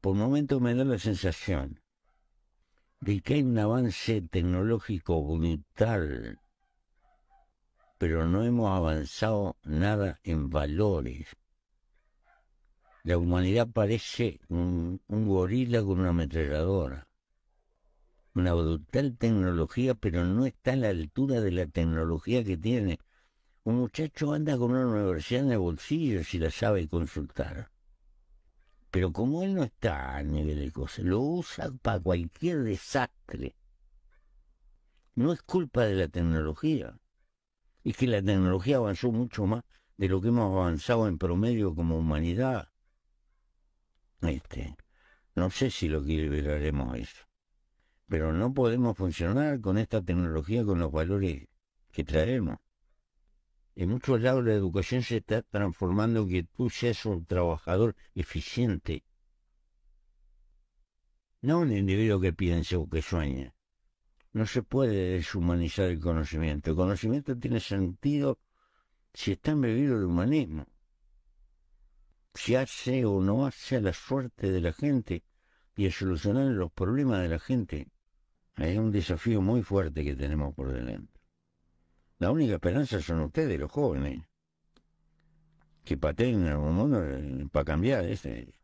por momento me da la sensación de que hay un avance tecnológico brutal, pero no hemos avanzado nada en valores. La humanidad parece un, un gorila con una ametralladora. Una brutal tecnología, pero no está a la altura de la tecnología que tiene. Un muchacho anda con una universidad en el bolsillo si la sabe consultar. Pero como él no está a nivel de cosas, lo usa para cualquier desastre. No es culpa de la tecnología. Es que la tecnología avanzó mucho más de lo que hemos avanzado en promedio como humanidad. Este, no sé si lo que liberaremos eso. Pero no podemos funcionar con esta tecnología, con los valores que traemos. En muchos lados la educación se está transformando en que tú seas un trabajador eficiente, no un individuo que piense o que sueña. No se puede deshumanizar el conocimiento. El conocimiento tiene sentido si está embebido el humanismo. Si hace o no hace la suerte de la gente y a solucionar los problemas de la gente. Es un desafío muy fuerte que tenemos por delante. La única esperanza son ustedes, los jóvenes, que pateen en algún mundo eh, para cambiar. Ese.